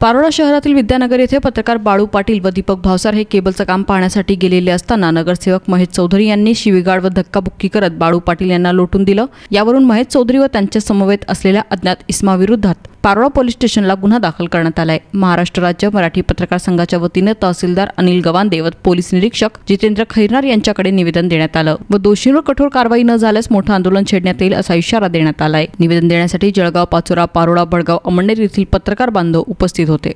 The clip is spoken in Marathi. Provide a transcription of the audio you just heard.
पारोळा शहरातील विद्यानगर येथे पत्रकार बाळू पाटील व दीपक भावसार हे केबलचं काम पाहण्यासाठी गेलेले असताना नगरसेवक महेश चौधरी यांनी शिवीगाळ व धक्काबुक्की करत बाळू पाटील यांना लोटून दिलं यावरून महेश चौधरी व त्यांच्या समवेत असलेल्या अज्ञात इस्माविरुद्धात पारोळा पोलीस स्टेशनला गुन्हा दाखल करण्यात आलाय महाराष्ट्र राज्य मराठी पत्रकार संघाच्या वतीनं तहसीलदार अनिल गवांदे व पोलीस निरीक्षक जितेंद्र खैरनार यांच्याकडे निवेदन देण्यात आलं व दोषींवर कठोर कारवाई न झाल्यास मोठं आंदोलन छेडण्यात येईल असा इशारा देण्यात आलाय निवेदन देण्यासाठी जळगाव पाचोरा पारोळा बडगाव अमळनेर येथील पत्रकार बांधव उपस्थित होते